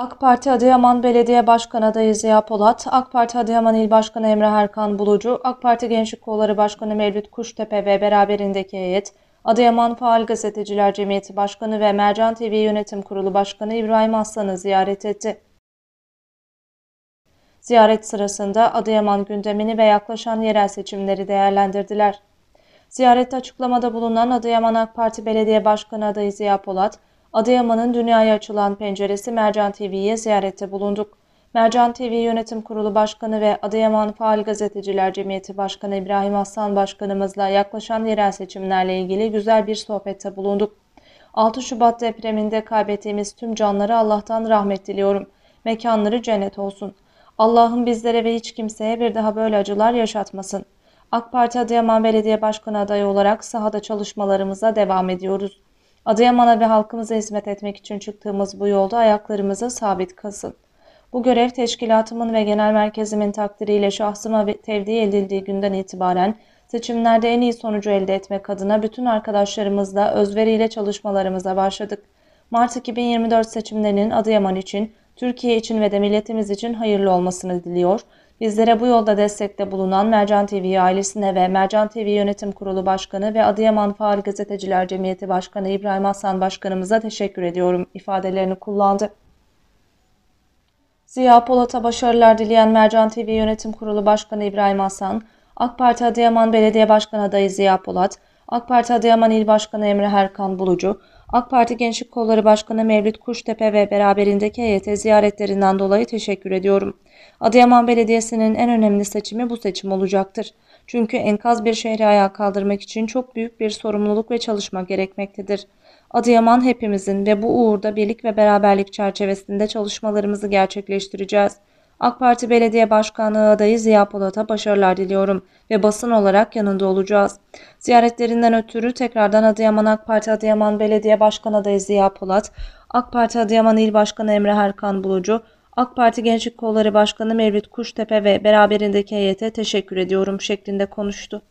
AK Parti Adıyaman Belediye Başkanı adayı Ziya Polat, AK Parti Adıyaman İl Başkanı Emre Erkan Bulucu, AK Parti Gençlik Kolları Başkanı Mevlüt Kuştepe ve beraberindeki heyet, Adıyaman Faal Gazeteciler Cemiyeti Başkanı ve Mercan TV Yönetim Kurulu Başkanı İbrahim Aslan'ı ziyaret etti. Ziyaret sırasında Adıyaman gündemini ve yaklaşan yerel seçimleri değerlendirdiler. Ziyarette açıklamada bulunan Adıyaman AK Parti Belediye Başkanı adayı Ziya Polat, Adıyaman'ın dünyaya açılan penceresi Mercan TV'ye ziyarette bulunduk. Mercan TV Yönetim Kurulu Başkanı ve Adıyaman Faal Gazeteciler Cemiyeti Başkanı İbrahim Aslan Başkanımızla yaklaşan yerel seçimlerle ilgili güzel bir sohbette bulunduk. 6 Şubat depreminde kaybettiğimiz tüm canları Allah'tan rahmet diliyorum. Mekanları cennet olsun. Allah'ın bizlere ve hiç kimseye bir daha böyle acılar yaşatmasın. AK Parti Adıyaman Belediye Başkanı adayı olarak sahada çalışmalarımıza devam ediyoruz. Adıyaman'a ve halkımıza hizmet etmek için çıktığımız bu yolda ayaklarımızı sabit kasın. Bu görev teşkilatımın ve genel merkezimin takdiriyle şahsıma tevdi edildiği günden itibaren seçimlerde en iyi sonucu elde etmek adına bütün arkadaşlarımızla özveriyle çalışmalarımıza başladık. Mart 2024 seçimlerinin Adıyaman için Türkiye için ve de milletimiz için hayırlı olmasını diliyor. Bizlere bu yolda destekte bulunan Mercan TV ailesine ve Mercan TV Yönetim Kurulu Başkanı ve Adıyaman Faal Gazeteciler Cemiyeti Başkanı İbrahim Hasan Başkanımıza teşekkür ediyorum ifadelerini kullandı. Ziya Polat'a başarılar dileyen Mercan TV Yönetim Kurulu Başkanı İbrahim Hasan, AK Parti Adıyaman Belediye Başkanı adayı Ziya Polat, AK Parti Adıyaman İl Başkanı Emre Herkan Bulucu, AK Parti Gençlik Kolları Başkanı Mevlüt Kuştepe ve beraberindeki heyete ziyaretlerinden dolayı teşekkür ediyorum. Adıyaman Belediyesi'nin en önemli seçimi bu seçim olacaktır. Çünkü enkaz bir şehri ayağa kaldırmak için çok büyük bir sorumluluk ve çalışma gerekmektedir. Adıyaman hepimizin ve bu uğurda birlik ve beraberlik çerçevesinde çalışmalarımızı gerçekleştireceğiz. AK Parti Belediye Başkanlığı adayı Ziya Polat'a başarılar diliyorum ve basın olarak yanında olacağız. Ziyaretlerinden ötürü tekrardan Adıyaman AK Parti Adıyaman Belediye Başkanı adayı Ziya Polat, AK Parti Adıyaman İl Başkanı Emre Erkan Bulucu, AK Parti Gençlik Kolları Başkanı Mevlüt Kuştepe ve beraberindeki heyete teşekkür ediyorum şeklinde konuştu.